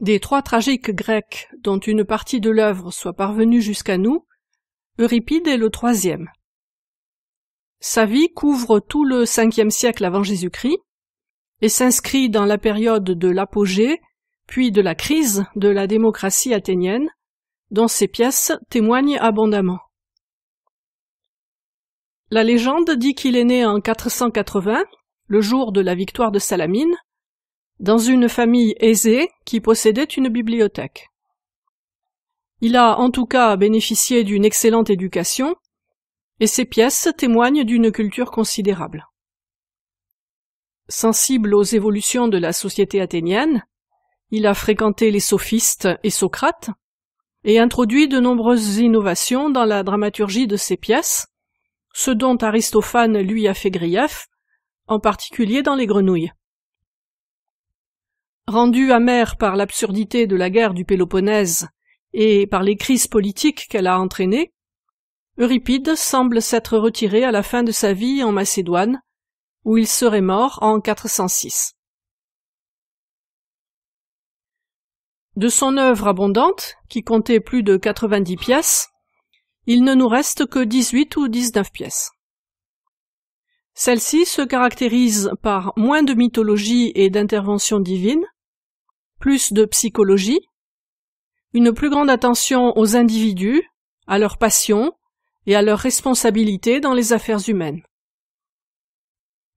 Des trois tragiques grecs dont une partie de l'œuvre soit parvenue jusqu'à nous, Euripide est le troisième. Sa vie couvre tout le cinquième siècle avant Jésus-Christ et s'inscrit dans la période de l'apogée puis de la crise de la démocratie athénienne, dont ses pièces témoignent abondamment. La légende dit qu'il est né en 480, le jour de la victoire de Salamine, dans une famille aisée qui possédait une bibliothèque. Il a en tout cas bénéficié d'une excellente éducation, et ses pièces témoignent d'une culture considérable. Sensible aux évolutions de la société athénienne, il a fréquenté les sophistes et Socrate, et introduit de nombreuses innovations dans la dramaturgie de ses pièces, ce dont Aristophane lui a fait grief, en particulier dans les grenouilles. Rendu amère par l'absurdité de la guerre du Péloponnèse et par les crises politiques qu'elle a entraînées, Euripide semble s'être retiré à la fin de sa vie en Macédoine, où il serait mort en 406. De son œuvre abondante, qui comptait plus de 90 pièces, il ne nous reste que 18 ou 19 pièces. celles ci se caractérisent par moins de mythologie et d'intervention divine, plus de psychologie, une plus grande attention aux individus, à leurs passions et à leurs responsabilités dans les affaires humaines.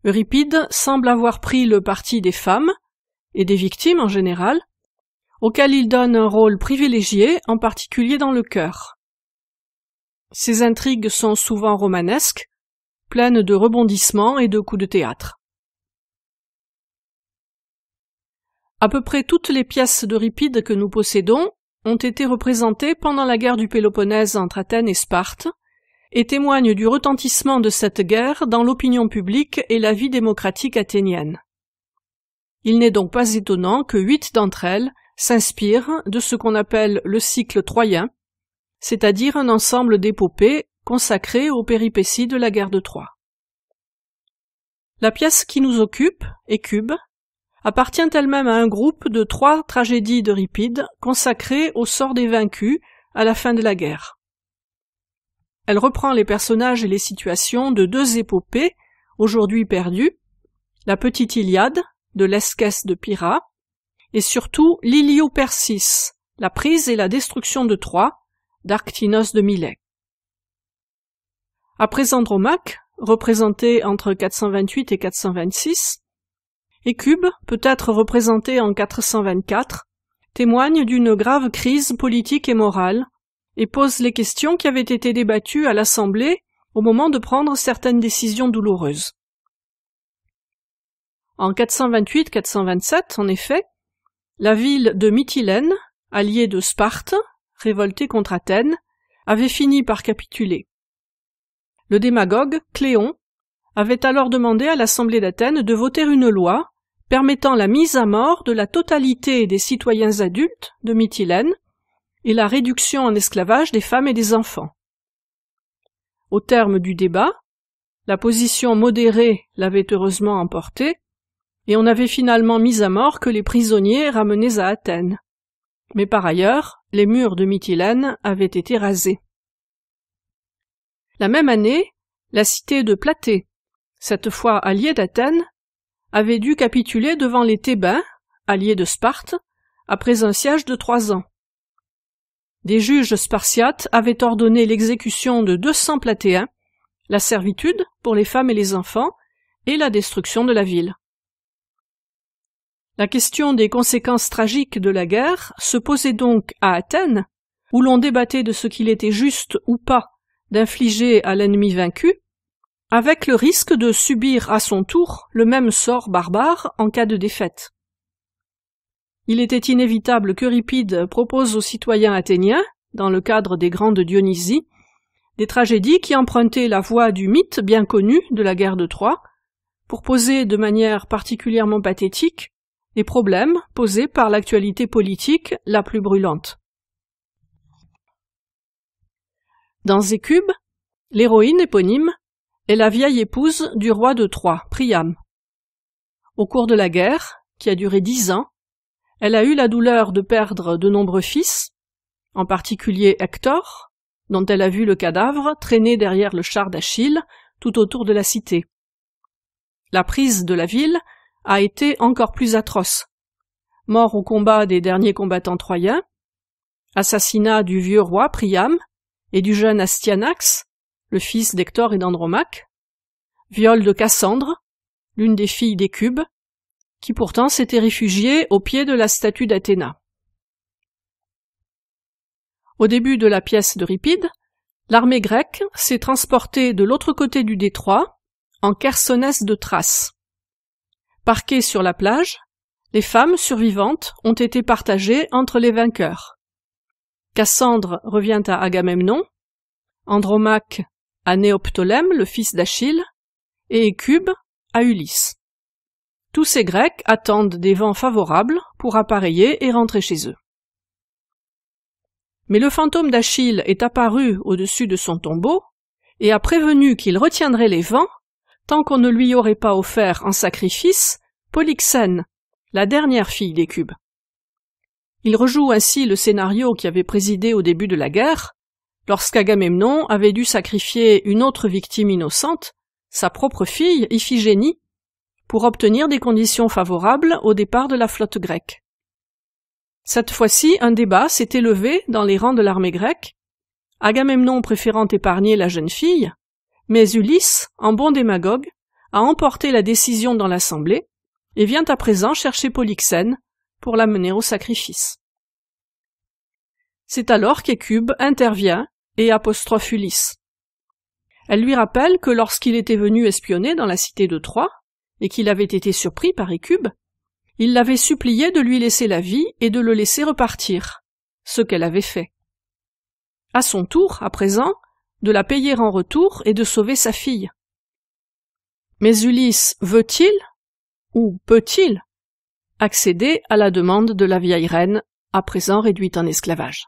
Euripide semble avoir pris le parti des femmes, et des victimes en général, auxquelles il donne un rôle privilégié, en particulier dans le cœur. Ses intrigues sont souvent romanesques, pleines de rebondissements et de coups de théâtre. À peu près toutes les pièces d'Euripide que nous possédons ont été représentées pendant la guerre du Péloponnèse entre Athènes et Sparte, et témoignent du retentissement de cette guerre dans l'opinion publique et la vie démocratique athénienne. Il n'est donc pas étonnant que huit d'entre elles s'inspirent de ce qu'on appelle le cycle troyen, c'est-à-dire un ensemble d'épopées consacrées aux péripéties de la guerre de Troie. La pièce qui nous occupe est appartient elle-même à un groupe de trois tragédies d'Euripide consacrées au sort des vaincus à la fin de la guerre. Elle reprend les personnages et les situations de deux épopées aujourd'hui perdues, la petite Iliade de l'Esquesse de Pyrrha et surtout l'Iliopersis, la prise et la destruction de Troie d'Arctinos de Milet. Après Andromaque, représenté entre 428 et 426, et peut-être représenté en 424, témoigne d'une grave crise politique et morale, et pose les questions qui avaient été débattues à l'Assemblée au moment de prendre certaines décisions douloureuses. En 428-427, en effet, la ville de Mytilène, alliée de Sparte, révoltée contre Athènes, avait fini par capituler. Le démagogue, Cléon, avait alors demandé à l'Assemblée d'Athènes de voter une loi permettant la mise à mort de la totalité des citoyens adultes de Mytilène et la réduction en esclavage des femmes et des enfants. Au terme du débat, la position modérée l'avait heureusement emportée et on avait finalement mis à mort que les prisonniers ramenés à Athènes. Mais par ailleurs, les murs de Mytilène avaient été rasés. La même année, la cité de Platée, cette fois alliée d'Athènes, avait dû capituler devant les Thébains, alliés de Sparte, après un siège de trois ans. Des juges spartiates avaient ordonné l'exécution de deux cents platéens, la servitude pour les femmes et les enfants, et la destruction de la ville. La question des conséquences tragiques de la guerre se posait donc à Athènes, où l'on débattait de ce qu'il était juste ou pas d'infliger à l'ennemi vaincu avec le risque de subir à son tour le même sort barbare en cas de défaite. Il était inévitable qu'Euripide propose aux citoyens athéniens, dans le cadre des grandes Dionysies, des tragédies qui empruntaient la voie du mythe bien connu de la guerre de Troie, pour poser de manière particulièrement pathétique les problèmes posés par l'actualité politique la plus brûlante. Dans Zécube, l'héroïne éponyme est la vieille épouse du roi de Troie, Priam. Au cours de la guerre, qui a duré dix ans, elle a eu la douleur de perdre de nombreux fils, en particulier Hector, dont elle a vu le cadavre traîner derrière le char d'Achille tout autour de la cité. La prise de la ville a été encore plus atroce. Mort au combat des derniers combattants troyens, assassinat du vieux roi Priam et du jeune Astyanax, le fils d'Hector et d'Andromaque, viol de Cassandre, l'une des filles d'Écube, qui pourtant s'était réfugiée au pied de la statue d'Athéna. Au début de la pièce de d'Euripide, l'armée grecque s'est transportée de l'autre côté du détroit, en Chersonès de Thrace. Parquées sur la plage, les femmes survivantes ont été partagées entre les vainqueurs. Cassandre revient à Agamemnon, Andromaque à Néoptolème, le fils d'Achille, et Écube à Ulysse. Tous ces Grecs attendent des vents favorables pour appareiller et rentrer chez eux. Mais le fantôme d'Achille est apparu au-dessus de son tombeau et a prévenu qu'il retiendrait les vents tant qu'on ne lui aurait pas offert en sacrifice Polyxène, la dernière fille d'Écube. Il rejoue ainsi le scénario qui avait présidé au début de la guerre, lorsqu'Agamemnon avait dû sacrifier une autre victime innocente, sa propre fille, Iphigénie, pour obtenir des conditions favorables au départ de la flotte grecque. Cette fois-ci, un débat s'est élevé dans les rangs de l'armée grecque, Agamemnon préférant épargner la jeune fille, mais Ulysse, en bon démagogue, a emporté la décision dans l'assemblée et vient à présent chercher Polyxène pour l'amener au sacrifice. C'est alors qu'Écube intervient et apostrophe Ulysse. Elle lui rappelle que lorsqu'il était venu espionner dans la cité de Troie, et qu'il avait été surpris par Écube, il l'avait supplié de lui laisser la vie et de le laisser repartir, ce qu'elle avait fait. À son tour, à présent, de la payer en retour et de sauver sa fille. Mais Ulysse veut-il, ou peut-il, accéder à la demande de la vieille reine, à présent réduite en esclavage?